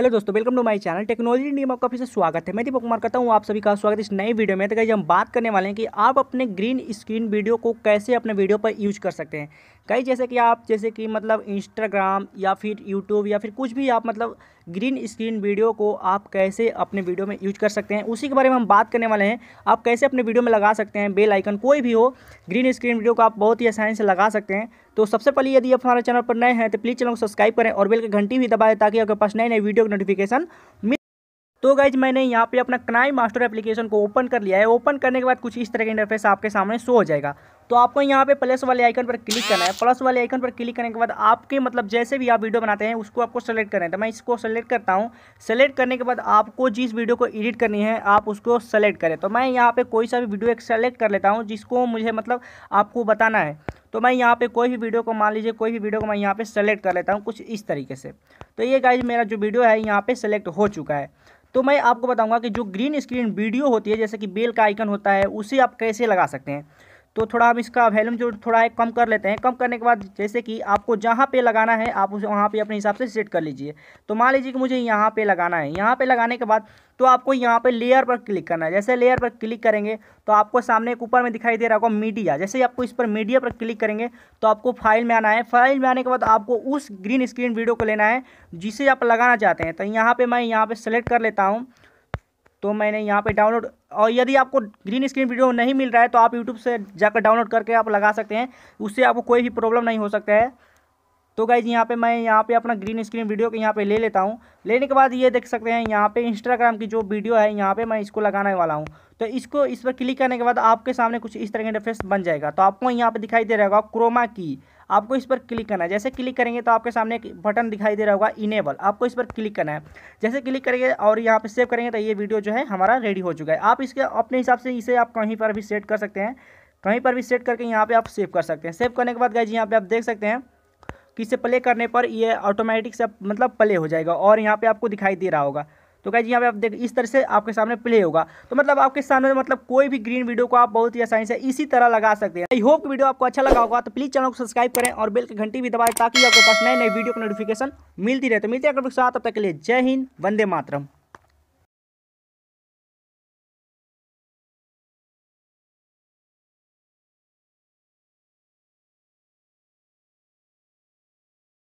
hello दोस्तों welcome to my channel technology India में आपका फिर से स्वागत है मैं दीपक कुमार करता हूँ आप सभी का स्वागत इस नए वीडियो में तो कहीं हम बात करने वाले हैं कि आप अपने ग्रीन स्क्रीन वीडियो को कैसे अपने वीडियो पर यूज कर सकते हैं कई जैसे कि आप जैसे कि मतलब इंस्टाग्राम या फिर यूट्यूब या फिर कुछ भी आप मतलब ग्रीन स्क्रीन वीडियो को आप कैसे अपने वीडियो में यूज कर सकते हैं उसी के बारे में हम बात करने वाले हैं आप कैसे अपने वीडियो में लगा सकते हैं बेल आइकन कोई भी हो ग्रीन स्क्रीन वीडियो को आप बहुत ही आसानी से लगा सकते हैं तो सबसे पहले यदि आप हमारे चैनल पर नए हैं तो प्लीज़ चैनल को सब्सक्राइब करें और बेल की घंटी भी दबाएं ताकि आपके पास नए नए वीडियो नोटिफिकेशन मिल तो गाइज मैंने यहाँ पे अपना कनाई मास्टर एप्लीकेशन को ओपन कर लिया है ओपन करने के बाद कुछ इस तरह का इंटरफेस आपके सामने शो हो जाएगा तो आपको यहाँ पे प्लस वाले आइकन पर क्लिक करना है प्लस वाले आइकन पर क्लिक करने के बाद आपके मतलब जैसे भी आप वीडियो बनाते हैं उसको आपको सेलेक्ट करना है तो मैं इसको सेलेक्ट करता हूँ सेलेक्ट करने के बाद आपको जिस वीडियो को एडिट करनी है आप उसको सेलेक्ट करें तो मैं यहाँ पर कोई सा भी वीडियो एक सेलेक्ट कर लेता हूँ जिसको मुझे मतलब आपको बताना है तो मैं यहाँ पे कोई भी वीडियो को मान लीजिए कोई भी वीडियो को मैं यहाँ पे सेलेक्ट कर लेता हूँ कुछ इस तरीके से तो ये गाइज मेरा जो वीडियो है यहाँ पे सेलेक्ट हो चुका है तो मैं आपको बताऊँगा कि जो ग्रीन स्क्रीन वीडियो होती है जैसे कि बेल का आइकन होता है उसे आप कैसे लगा सकते हैं तो थोड़ा हम इसका वैल्यूम जो थोड़ा है कम कर लेते हैं कम करने के बाद जैसे कि आपको जहाँ पे लगाना है आप उसे वहाँ पे अपने हिसाब से सेट कर लीजिए तो मान लीजिए कि मुझे यहाँ पे लगाना है यहाँ पे लगाने के बाद तो आपको यहाँ पे लेयर पर क्लिक करना है जैसे लेयर पर क्लिक करेंगे तो आपको सामने एक ऊपर में दिखाई दे रहा होगा मीडिया जैसे ही आपको इस पर मीडिया पर क्लिक करेंगे तो आपको फाइल में आना है फाइल में आने के बाद आपको उस ग्रीन स्क्रीन वीडियो को लेना है जिसे आप लगाना चाहते हैं तो यहाँ पर मैं यहाँ पर सेलेक्ट कर लेता हूँ तो मैंने यहाँ पे डाउनलोड और यदि आपको ग्रीन स्क्रीन वीडियो नहीं मिल रहा है तो आप यूट्यूब से जाकर डाउनलोड करके आप लगा सकते हैं उससे आपको कोई भी प्रॉब्लम नहीं हो सकता है तो गाइज यहाँ पे मैं यहाँ पे अपना ग्रीन स्क्रीन वीडियो को यहाँ पे ले लेता हूँ लेने के बाद ये देख सकते हैं यहाँ पे इंस्टाग्राम की जो वीडियो है यहाँ पे मैं इसको लगाने वाला हूँ तो इसको इस पर क्लिक करने के बाद आपके सामने कुछ इस तरह का इंटरफेस बन जाएगा तो आपको यहाँ पे दिखाई दे रहा होगा क्रोमा की आपको इस पर क्लिक करना है जैसे क्लिक करेंगे तो आपके सामने एक बटन दिखाई दे रहा होगा इनेबल आपको इस पर क्लिक करना है जैसे क्लिक करेंगे और यहाँ पे सेव करेंगे तो ये वीडियो जो है हमारा रेडी हो चुका है आप इसके अपने हिसाब से इसे आप कहीं पर भी सेट कर सकते हैं कहीं पर भी सेट करके यहाँ पे आप सेव कर सकते हैं सेव करने के बाद जी यहाँ पे आप देख सकते हैं कि इसे प्ले करने पर ये ऑटोमेटिक से मतलब प्ले हो जाएगा और यहाँ पे आपको दिखाई दे रहा होगा तो क्या यहाँ पे आप देख इस तरह से आपके सामने प्ले होगा तो मतलब आपके सामने मतलब कोई भी ग्रीन वीडियो को आप बहुत ही आसानी से इसी तरह लगा सकते हैं आई होप वीडियो आपको अच्छा लगा होगा तो प्लीज़ चैनल को सब्सक्राइब करें और बेल की घंटी भी दबाएं ताकि आपके पास नए नए वीडियो की नोटिफिकेशन मिलती रहे तो मिलती है आपके साथ अब तक के लिए जय हिंद वंदे मातरम